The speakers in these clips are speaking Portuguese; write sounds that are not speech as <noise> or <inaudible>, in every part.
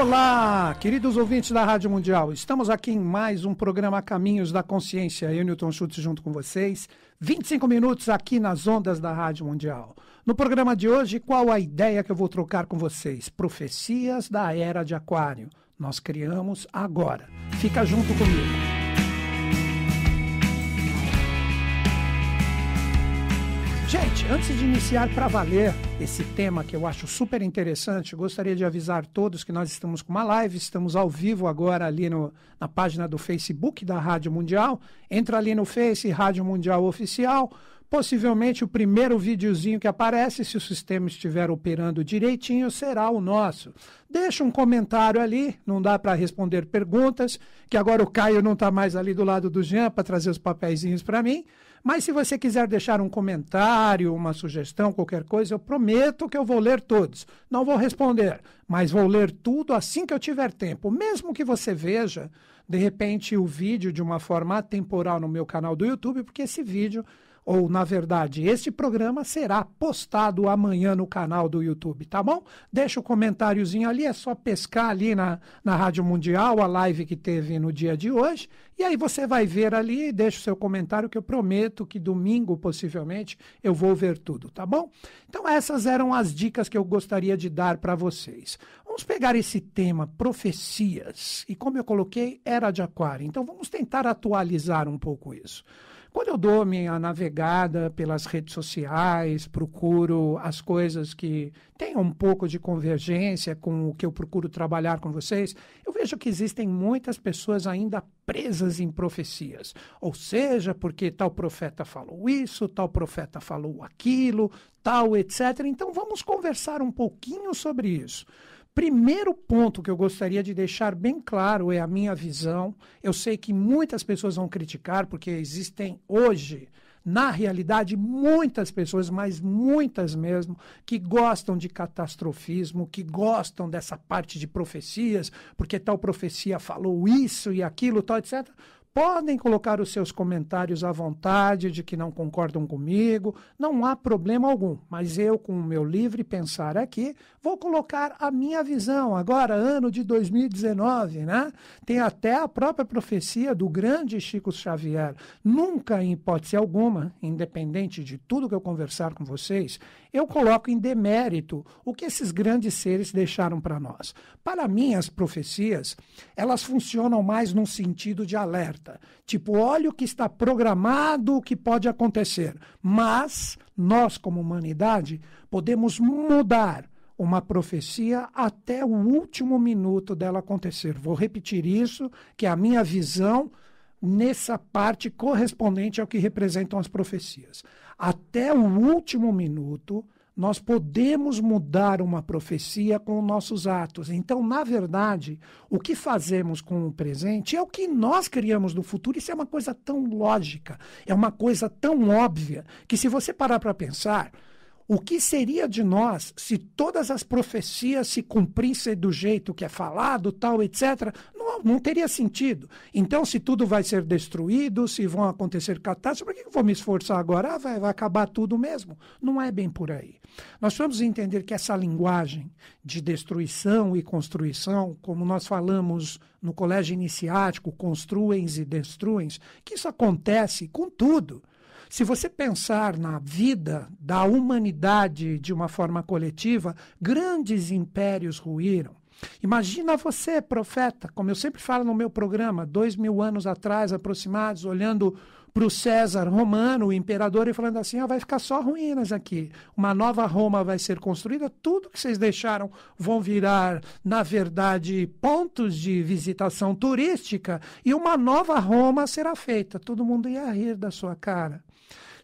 Olá, queridos ouvintes da Rádio Mundial. Estamos aqui em mais um programa Caminhos da Consciência. Eu, Newton Schultz, junto com vocês. 25 minutos aqui nas ondas da Rádio Mundial. No programa de hoje, qual a ideia que eu vou trocar com vocês? Profecias da Era de Aquário. Nós criamos agora. Fica junto comigo. antes de iniciar para valer esse tema que eu acho super interessante, gostaria de avisar todos que nós estamos com uma live, estamos ao vivo agora ali no, na página do Facebook da Rádio Mundial. Entra ali no Face Rádio Mundial Oficial. Possivelmente o primeiro videozinho que aparece, se o sistema estiver operando direitinho, será o nosso. Deixa um comentário ali, não dá para responder perguntas, que agora o Caio não está mais ali do lado do Jean para trazer os papeizinhos para mim. Mas se você quiser deixar um comentário, uma sugestão, qualquer coisa, eu prometo que eu vou ler todos. Não vou responder, mas vou ler tudo assim que eu tiver tempo. Mesmo que você veja, de repente, o vídeo de uma forma atemporal no meu canal do YouTube, porque esse vídeo ou na verdade, este programa será postado amanhã no canal do YouTube, tá bom? Deixa o um comentáriozinho ali, é só pescar ali na, na Rádio Mundial, a live que teve no dia de hoje, e aí você vai ver ali, deixa o seu comentário que eu prometo que domingo, possivelmente, eu vou ver tudo, tá bom? Então essas eram as dicas que eu gostaria de dar para vocês. Vamos pegar esse tema, profecias, e como eu coloquei, era de aquário, então vamos tentar atualizar um pouco isso. Quando eu dou minha navegada pelas redes sociais, procuro as coisas que tenham um pouco de convergência com o que eu procuro trabalhar com vocês, eu vejo que existem muitas pessoas ainda presas em profecias. Ou seja, porque tal profeta falou isso, tal profeta falou aquilo, tal, etc. Então vamos conversar um pouquinho sobre isso primeiro ponto que eu gostaria de deixar bem claro é a minha visão. Eu sei que muitas pessoas vão criticar, porque existem hoje. Na realidade, muitas pessoas, mas muitas mesmo, que gostam de catastrofismo, que gostam dessa parte de profecias, porque tal profecia falou isso e aquilo, tal, etc. Podem colocar os seus comentários à vontade de que não concordam comigo, não há problema algum, mas eu, com o meu livre pensar aqui, vou colocar a minha visão. Agora, ano de 2019, né? Tem até a própria profecia do grande Chico Xavier. Nunca, em hipótese alguma, independente de tudo que eu conversar com vocês, eu coloco em demérito o que esses grandes seres deixaram para nós. Para mim, as profecias, elas funcionam mais num sentido de alerta. Tipo, olha o que está programado, o que pode acontecer. Mas nós, como humanidade, podemos mudar uma profecia até o último minuto dela acontecer. Vou repetir isso, que é a minha visão nessa parte correspondente ao que representam as profecias até o último minuto, nós podemos mudar uma profecia com nossos atos. Então, na verdade, o que fazemos com o presente é o que nós criamos do futuro. Isso é uma coisa tão lógica, é uma coisa tão óbvia, que se você parar para pensar, o que seria de nós se todas as profecias se cumprissem do jeito que é falado, tal, etc.? Não, não teria sentido. Então, se tudo vai ser destruído, se vão acontecer catástrofes, por que eu vou me esforçar agora? Ah, vai, vai acabar tudo mesmo. Não é bem por aí. Nós precisamos entender que essa linguagem de destruição e construição, como nós falamos no colégio iniciático, construens e destruens, que isso acontece com tudo. Se você pensar na vida da humanidade de uma forma coletiva, grandes impérios ruíram. Imagina você, profeta, como eu sempre falo no meu programa, dois mil anos atrás, aproximados, olhando para o César romano, o imperador, e falando assim: ah, vai ficar só ruínas aqui. Uma nova Roma vai ser construída, tudo que vocês deixaram vão virar, na verdade, pontos de visitação turística, e uma nova Roma será feita. Todo mundo ia rir da sua cara.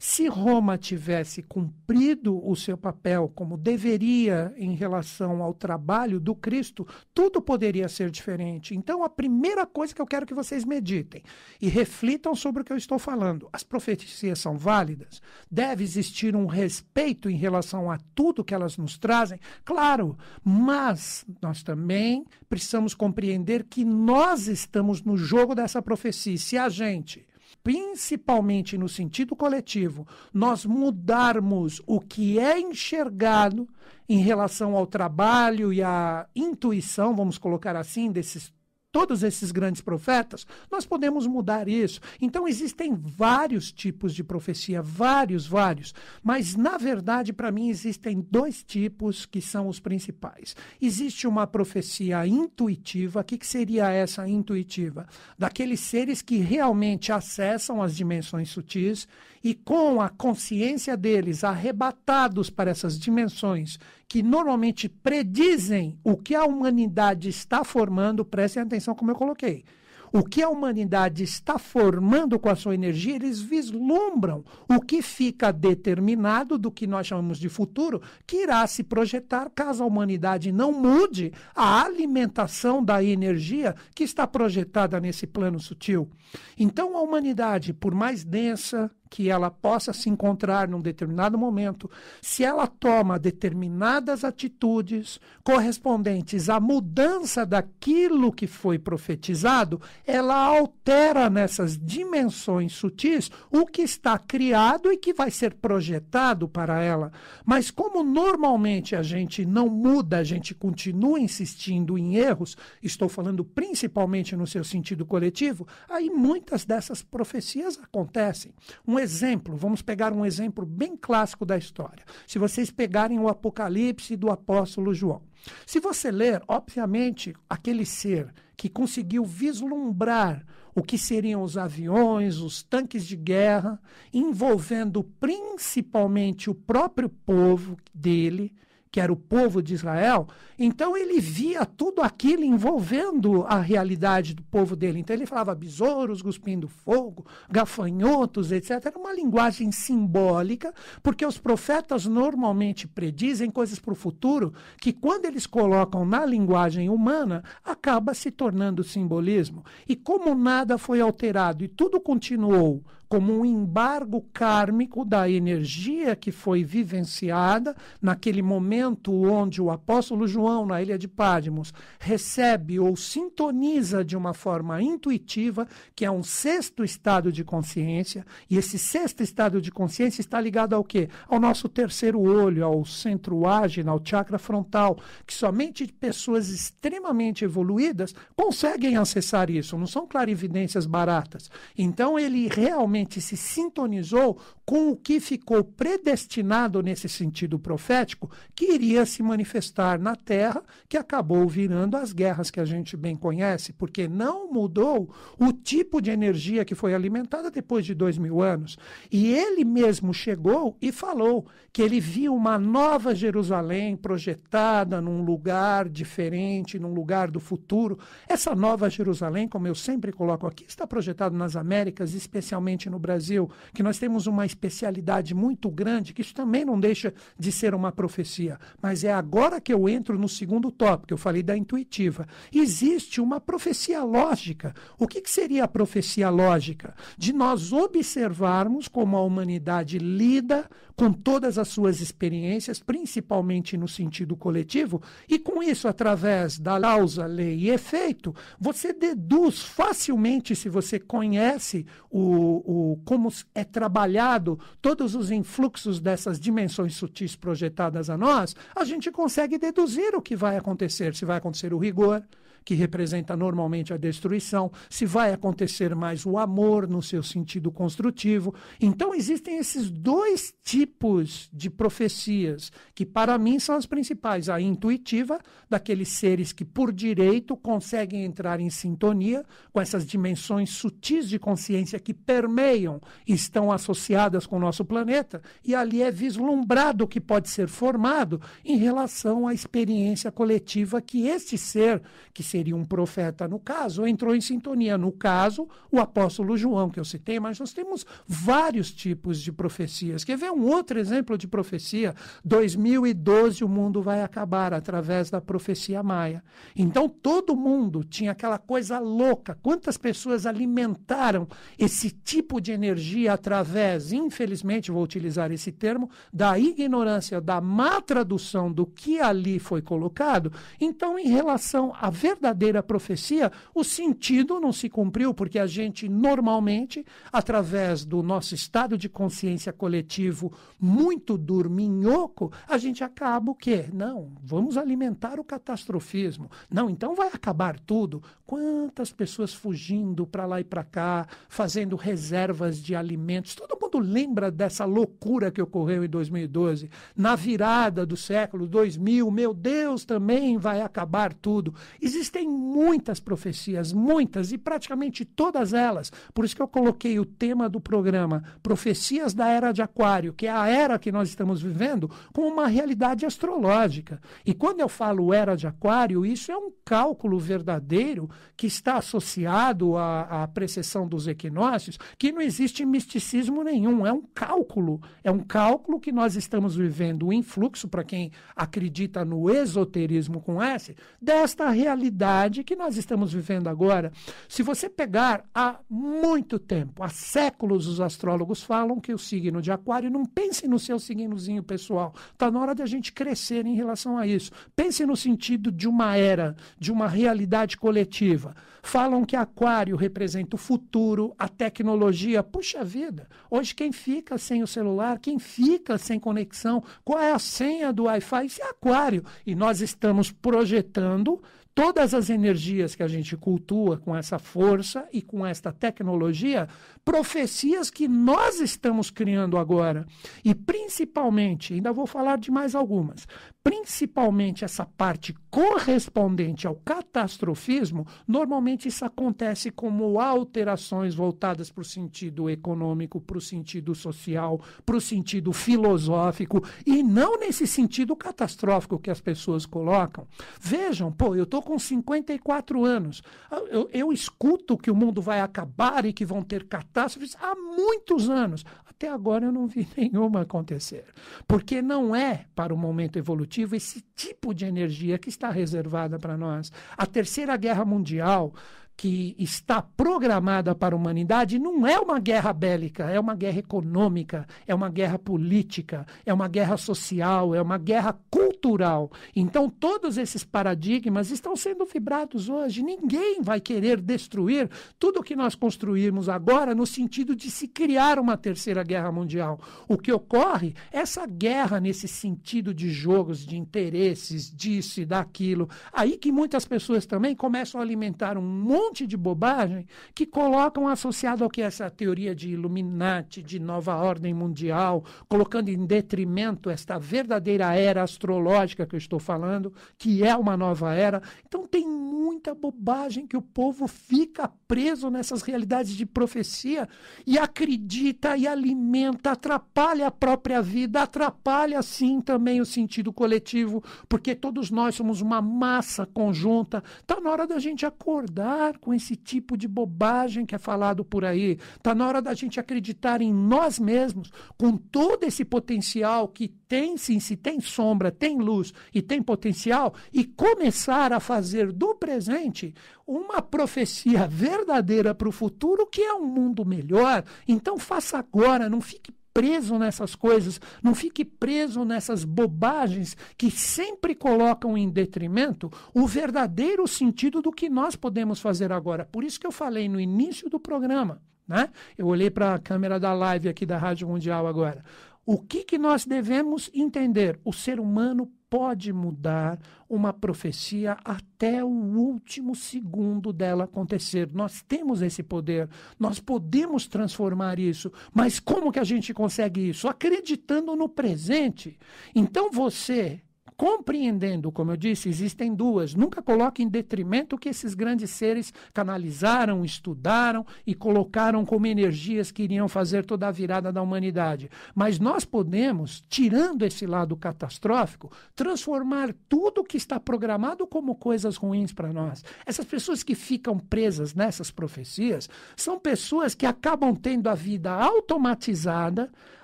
Se Roma tivesse cumprido o seu papel como deveria em relação ao trabalho do Cristo, tudo poderia ser diferente. Então, a primeira coisa que eu quero que vocês meditem e reflitam sobre o que eu estou falando: as profecias são válidas? Deve existir um respeito em relação a tudo que elas nos trazem? Claro, mas nós também precisamos compreender que nós estamos no jogo dessa profecia. Se a gente principalmente no sentido coletivo, nós mudarmos o que é enxergado em relação ao trabalho e à intuição, vamos colocar assim, desses todos esses grandes profetas, nós podemos mudar isso. Então existem vários tipos de profecia, vários, vários, mas na verdade para mim existem dois tipos que são os principais. Existe uma profecia intuitiva, o que, que seria essa intuitiva? Daqueles seres que realmente acessam as dimensões sutis e com a consciência deles arrebatados para essas dimensões que normalmente predizem o que a humanidade está formando, prestem atenção como eu coloquei. O que a humanidade está formando com a sua energia, eles vislumbram o que fica determinado do que nós chamamos de futuro, que irá se projetar caso a humanidade não mude a alimentação da energia que está projetada nesse plano sutil. Então, a humanidade, por mais densa, que ela possa se encontrar num determinado momento, se ela toma determinadas atitudes correspondentes à mudança daquilo que foi profetizado, ela altera nessas dimensões sutis o que está criado e que vai ser projetado para ela. Mas como normalmente a gente não muda, a gente continua insistindo em erros, estou falando principalmente no seu sentido coletivo, aí muitas dessas profecias acontecem. Um exemplo, vamos pegar um exemplo bem clássico da história. Se vocês pegarem o Apocalipse do apóstolo João. Se você ler, obviamente, aquele ser que conseguiu vislumbrar o que seriam os aviões, os tanques de guerra, envolvendo principalmente o próprio povo dele, que era o povo de Israel, então ele via tudo aquilo envolvendo a realidade do povo dele. Então ele falava besouros cuspindo fogo, gafanhotos, etc. Era uma linguagem simbólica, porque os profetas normalmente predizem coisas para o futuro que, quando eles colocam na linguagem humana, acaba se tornando simbolismo. E como nada foi alterado e tudo continuou como um embargo kármico da energia que foi vivenciada naquele momento onde o apóstolo João, na ilha de Pádmos, recebe ou sintoniza de uma forma intuitiva, que é um sexto estado de consciência, e esse sexto estado de consciência está ligado ao quê? Ao nosso terceiro olho, ao centro ágil ao chakra frontal, que somente pessoas extremamente evoluídas conseguem acessar isso, não são clarividências baratas. Então ele realmente se sintonizou com o que ficou predestinado nesse sentido profético, que iria se manifestar na terra, que acabou virando as guerras que a gente bem conhece, porque não mudou o tipo de energia que foi alimentada depois de dois mil anos. E ele mesmo chegou e falou que ele via uma nova Jerusalém projetada num lugar diferente, num lugar do futuro. Essa nova Jerusalém, como eu sempre coloco aqui, está projetada nas Américas, especialmente no no Brasil, que nós temos uma especialidade muito grande, que isso também não deixa de ser uma profecia, mas é agora que eu entro no segundo tópico, eu falei da intuitiva. Existe uma profecia lógica. O que, que seria a profecia lógica? De nós observarmos como a humanidade lida com todas as suas experiências, principalmente no sentido coletivo, e com isso, através da causa, lei e efeito, você deduz facilmente, se você conhece o, o, como é trabalhado todos os influxos dessas dimensões sutis projetadas a nós, a gente consegue deduzir o que vai acontecer, se vai acontecer o rigor, que representa normalmente a destruição, se vai acontecer mais o amor no seu sentido construtivo. Então, existem esses dois tipos de profecias, que para mim são as principais: a intuitiva, daqueles seres que por direito conseguem entrar em sintonia com essas dimensões sutis de consciência que permeiam e estão associadas com o nosso planeta, e ali é vislumbrado o que pode ser formado em relação à experiência coletiva que este ser, que se seria um profeta no caso, entrou em sintonia no caso o apóstolo João que eu citei, mas nós temos vários tipos de profecias. Quer ver um outro exemplo de profecia? 2012 o mundo vai acabar através da profecia maia. Então todo mundo tinha aquela coisa louca. Quantas pessoas alimentaram esse tipo de energia através, infelizmente vou utilizar esse termo, da ignorância, da má tradução do que ali foi colocado? Então em relação à verdade verdadeira profecia, o sentido não se cumpriu, porque a gente normalmente, através do nosso estado de consciência coletivo muito dorminhoco, a gente acaba o quê? Não, vamos alimentar o catastrofismo. Não, então vai acabar tudo. Quantas pessoas fugindo para lá e para cá, fazendo reservas de alimentos. Todo mundo lembra dessa loucura que ocorreu em 2012, na virada do século 2000, meu Deus, também vai acabar tudo. Existe Existem muitas profecias, muitas e praticamente todas elas. Por isso que eu coloquei o tema do programa Profecias da Era de Aquário, que é a era que nós estamos vivendo, com uma realidade astrológica. E quando eu falo era de Aquário, isso é um cálculo verdadeiro que está associado à, à precessão dos equinócios, que não existe misticismo nenhum, é um cálculo, é um cálculo que nós estamos vivendo o influxo para quem acredita no esoterismo com S desta realidade realidade que nós estamos vivendo agora. Se você pegar há muito tempo, há séculos, os astrólogos falam que o signo de Aquário, não pense no seu signozinho pessoal. Está na hora de a gente crescer em relação a isso. Pense no sentido de uma era, de uma realidade coletiva. Falam que Aquário representa o futuro, a tecnologia. Puxa vida, hoje quem fica sem o celular, quem fica sem conexão, qual é a senha do Wi-Fi? Isso é Aquário. E nós estamos projetando todas as energias que a gente cultua com essa força e com esta tecnologia, profecias que nós estamos criando agora. E principalmente, ainda vou falar de mais algumas, principalmente essa parte correspondente ao catastrofismo, normalmente isso acontece como alterações voltadas para o sentido econômico, para o sentido social, para o sentido filosófico, e não nesse sentido catastrófico que as pessoas colocam. Vejam, pô, eu estou com 54 anos, eu, eu escuto que o mundo vai acabar e que vão ter catástrofes há muitos anos. Até agora eu não vi <laughs> nenhuma acontecer. Porque não é para o momento evolutivo destrutivo esse tipo de energia que está reservada para nós. A Terceira Guerra Mundial, que está programada para a humanidade, não é uma guerra bélica, é uma guerra econômica, é uma guerra política, é uma guerra social, é uma guerra cultural cultural. Então, todos esses paradigmas estão sendo vibrados hoje. Ninguém vai querer destruir tudo o que nós construímos agora no sentido de se criar uma terceira guerra mundial. O que ocorre é essa guerra nesse sentido de jogos, de interesses, disso e daquilo. Aí que muitas pessoas também começam a alimentar um monte de bobagem que colocam associado ao que é essa teoria de Illuminati, de nova ordem mundial, colocando em detrimento esta verdadeira era astrológica ideológica que eu estou falando, que é uma nova era. Então tem muita bobagem que o povo fica preso nessas realidades de profecia e acredita e alimenta, atrapalha a própria vida, atrapalha sim também o sentido coletivo, porque todos nós somos uma massa conjunta. Está na hora da gente acordar com esse tipo de bobagem que é falado por aí. Está na hora da gente acreditar em nós mesmos, com todo esse potencial que tem sim, se tem sombra, tem luz e tem potencial, e começar a fazer do presente uma profecia verdadeira para o futuro, que é um mundo melhor. Então faça agora, não fique preso nessas coisas, não fique preso nessas bobagens que sempre colocam em detrimento o verdadeiro sentido do que nós podemos fazer agora. Por isso que eu falei no início do programa, né? Eu olhei para a câmera da live aqui da Rádio Mundial agora. O que, que nós devemos entender? O ser humano pode mudar uma profecia até o último segundo dela acontecer. Nós temos esse poder, nós podemos transformar isso, mas como que a gente consegue isso? Acreditando no presente. Então você compreendendo, como eu disse, existem duas. Nunca coloque em detrimento o que esses grandes seres canalizaram, estudaram e colocaram como energias que iriam fazer toda a virada da humanidade. Mas nós podemos, tirando esse lado catastrófico, transformar tudo que está programado como coisas ruins para nós. Essas pessoas que ficam presas nessas profecias são pessoas que acabam tendo a vida automatizada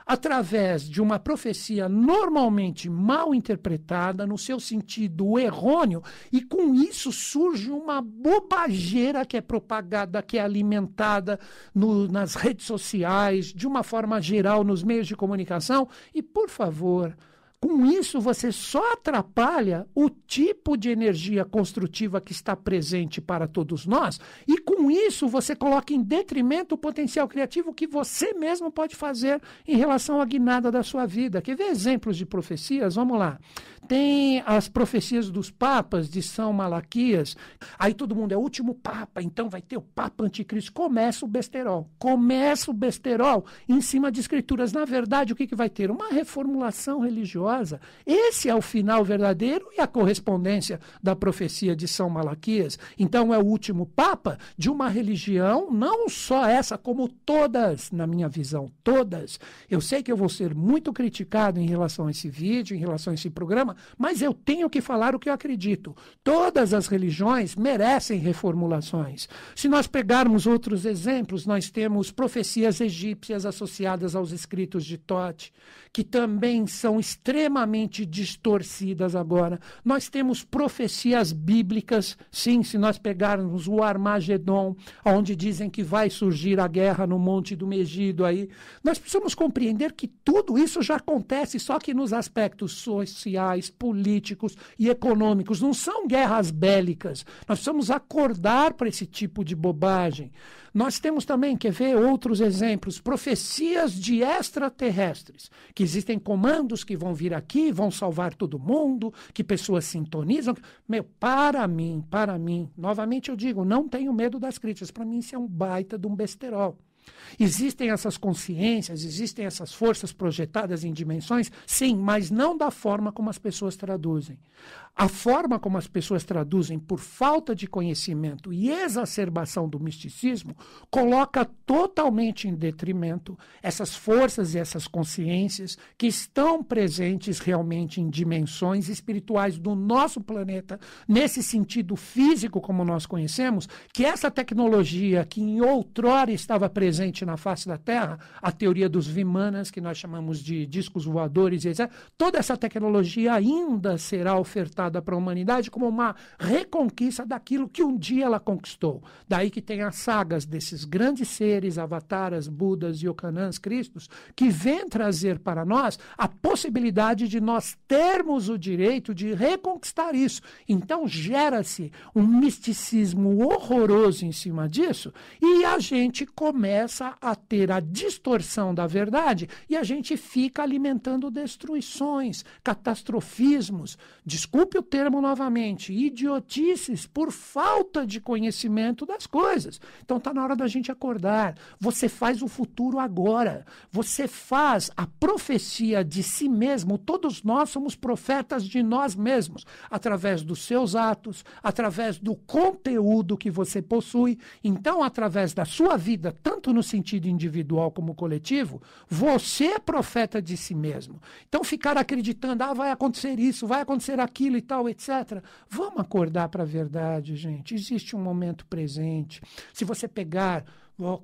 através de uma profecia normalmente mal interpretada, no seu sentido errôneo, e com isso surge uma bobageira que é propagada, que é alimentada no, nas redes sociais, de uma forma geral nos meios de comunicação. E, por favor, com isso, você só atrapalha o tipo de energia construtiva que está presente para todos nós, e com isso você coloca em detrimento o potencial criativo que você mesmo pode fazer em relação à guinada da sua vida. Quer ver exemplos de profecias? Vamos lá tem as profecias dos papas de São Malaquias. Aí todo mundo é o último papa, então vai ter o papa anticristo. Começa o besterol. Começa o besterol em cima de escrituras. Na verdade, o que, que vai ter? Uma reformulação religiosa. Esse é o final verdadeiro e a correspondência da profecia de São Malaquias. Então é o último papa de uma religião, não só essa, como todas, na minha visão, todas. Eu sei que eu vou ser muito criticado em relação a esse vídeo, em relação a esse programa, mas eu tenho que falar o que eu acredito. Todas as religiões merecem reformulações. Se nós pegarmos outros exemplos, nós temos profecias egípcias associadas aos escritos de Tote, que também são extremamente distorcidas agora. Nós temos profecias bíblicas, sim, se nós pegarmos o Armagedon, onde dizem que vai surgir a guerra no Monte do Megido aí, nós precisamos compreender que tudo isso já acontece, só que nos aspectos sociais, políticos e econômicos. Não são guerras bélicas. Nós precisamos acordar para esse tipo de bobagem. Nós temos também, quer ver outros exemplos, profecias de extraterrestres, que existem comandos que vão vir aqui, vão salvar todo mundo, que pessoas sintonizam. Meu, para mim, para mim, novamente eu digo, não tenho medo das críticas. Para mim, isso é um baita de um besterol. Existem essas consciências, existem essas forças projetadas em dimensões? Sim, mas não da forma como as pessoas traduzem. A forma como as pessoas traduzem por falta de conhecimento e exacerbação do misticismo coloca totalmente em detrimento essas forças e essas consciências que estão presentes realmente em dimensões espirituais do nosso planeta, nesse sentido físico como nós conhecemos, que essa tecnologia que em outrora estava presente presente na face da Terra, a teoria dos Vimanas, que nós chamamos de discos voadores, etc. Toda essa tecnologia ainda será ofertada para a humanidade como uma reconquista daquilo que um dia ela conquistou. Daí que tem as sagas desses grandes seres, avataras, budas, yokanãs, cristos, que vêm trazer para nós a possibilidade de nós termos o direito de reconquistar isso. Então gera-se um misticismo horroroso em cima disso e a gente começa começa a ter a distorção da verdade e a gente fica alimentando destruições, catastrofismos, desculpe o termo novamente, idiotices por falta de conhecimento das coisas. Então está na hora da gente acordar. Você faz o futuro agora. Você faz a profecia de si mesmo. Todos nós somos profetas de nós mesmos, através dos seus atos, através do conteúdo que você possui, então através da sua vida, tanto tanto no sentido individual como coletivo, você é profeta de si mesmo. Então, ficar acreditando, ah, vai acontecer isso, vai acontecer aquilo e tal, etc. Vamos acordar para a verdade, gente. Existe um momento presente. Se você pegar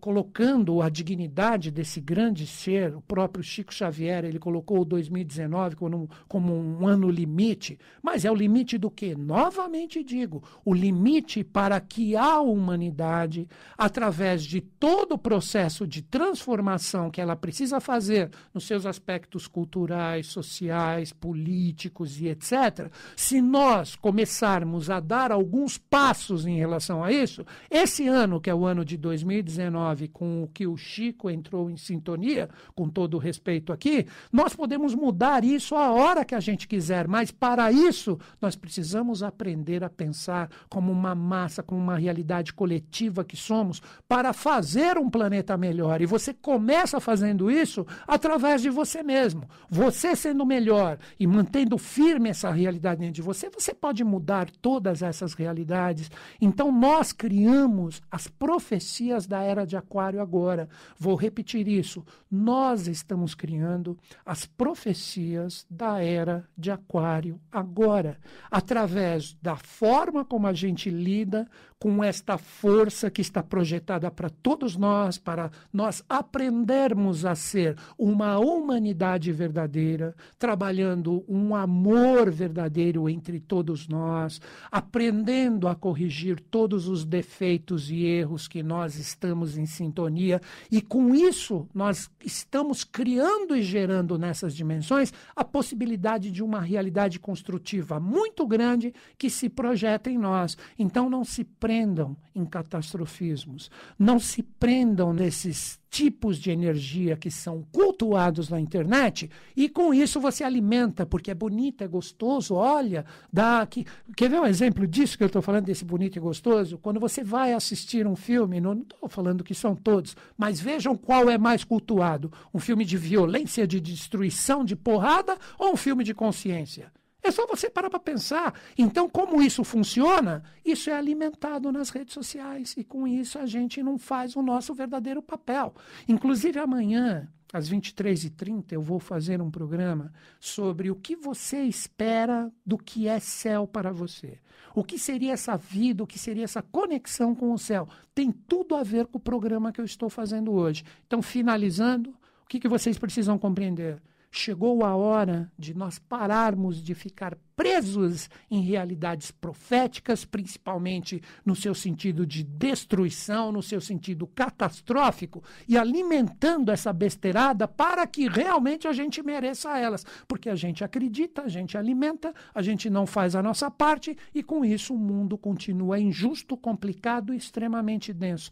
colocando a dignidade desse grande ser, o próprio Chico Xavier, ele colocou o 2019 como um, como um ano limite, mas é o limite do que? Novamente digo, o limite para que a humanidade, através de todo o processo de transformação que ela precisa fazer nos seus aspectos culturais, sociais, políticos e etc., se nós começarmos a dar alguns passos em relação a isso, esse ano, que é o ano de 2019, XIX, com o que o Chico entrou em sintonia, com todo respeito aqui, nós podemos mudar isso a hora que a gente quiser, mas para isso nós precisamos aprender a pensar como uma massa, como uma realidade coletiva que somos, para fazer um planeta melhor. E você começa fazendo isso através de você mesmo. Você sendo melhor e mantendo firme essa realidade dentro de você, você pode mudar todas essas realidades. Então nós criamos as profecias da era era de Aquário agora. Vou repetir isso. Nós estamos criando as profecias da era de Aquário agora, através da forma como a gente lida com esta força que está projetada para todos nós, para nós aprendermos a ser uma humanidade verdadeira, trabalhando um amor verdadeiro entre todos nós, aprendendo a corrigir todos os defeitos e erros que nós estamos em sintonia, e com isso nós estamos criando e gerando nessas dimensões a possibilidade de uma realidade construtiva muito grande que se projeta em nós. Então não se prendam em catastrofismos, não se prendam nesses tipos de energia que são cultuados na internet, e com isso você alimenta, porque é bonito, é gostoso, olha, dá aqui. Quer ver um exemplo disso que eu estou falando, desse bonito e gostoso? Quando você vai assistir um filme, não estou falando que são todos, mas vejam qual é mais cultuado: um filme de violência, de destruição, de porrada, ou um filme de consciência? É só você parar para pensar. Então, como isso funciona? Isso é alimentado nas redes sociais e com isso a gente não faz o nosso verdadeiro papel. Inclusive, amanhã, às 23h30, eu vou fazer um programa sobre o que você espera do que é céu para você. O que seria essa vida, o que seria essa conexão com o céu. Tem tudo a ver com o programa que eu estou fazendo hoje. Então, finalizando, o que, que vocês precisam compreender? chegou a hora de nós pararmos de ficar presos em realidades proféticas, principalmente no seu sentido de destruição, no seu sentido catastrófico, e alimentando essa besteirada para que realmente a gente mereça elas. Porque a gente acredita, a gente alimenta, a gente não faz a nossa parte, e com isso o mundo continua injusto, complicado e extremamente denso.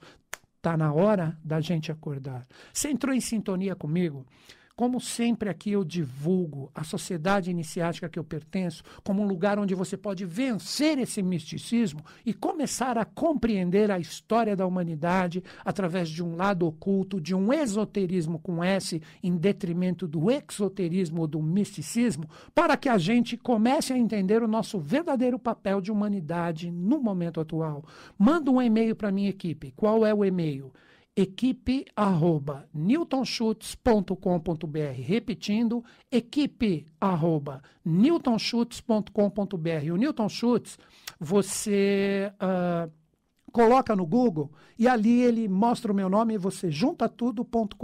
Está na hora da gente acordar. Você entrou em sintonia comigo? Como sempre aqui eu divulgo a sociedade iniciática que eu pertenço como um lugar onde você pode vencer esse misticismo e começar a compreender a história da humanidade através de um lado oculto, de um esoterismo com S, em detrimento do exoterismo ou do misticismo, para que a gente comece a entender o nosso verdadeiro papel de humanidade no momento atual. Manda um e-mail para minha equipe. Qual é o e-mail? equipe arroba newtonschutz.com.br repetindo equipe arroba newtonschutz.com.br o Newton Schutz você uh, coloca no Google e ali ele mostra o meu nome e você junta tudo.com.br.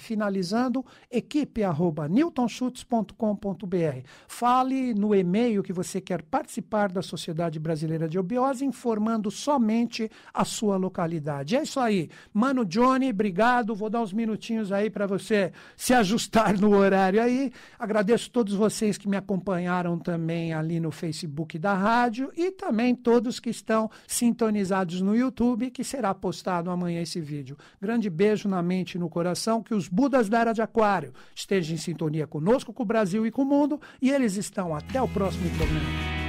Finalizando, equipe arroba newtonschutz.com.br. Fale no e-mail que você quer participar da Sociedade Brasileira de Obiose, informando somente a sua localidade. É isso aí. Mano Johnny, obrigado. Vou dar uns minutinhos aí para você se ajustar no horário aí. Agradeço todos vocês que me acompanharam também ali no Facebook da rádio e também todos que estão sintonizados no YouTube, que será postado amanhã esse vídeo. Grande beijo na mente e no coração, que os Budas da Era de Aquário estejam em sintonia conosco, com o Brasil e com o mundo, e eles estão. Até o próximo programa.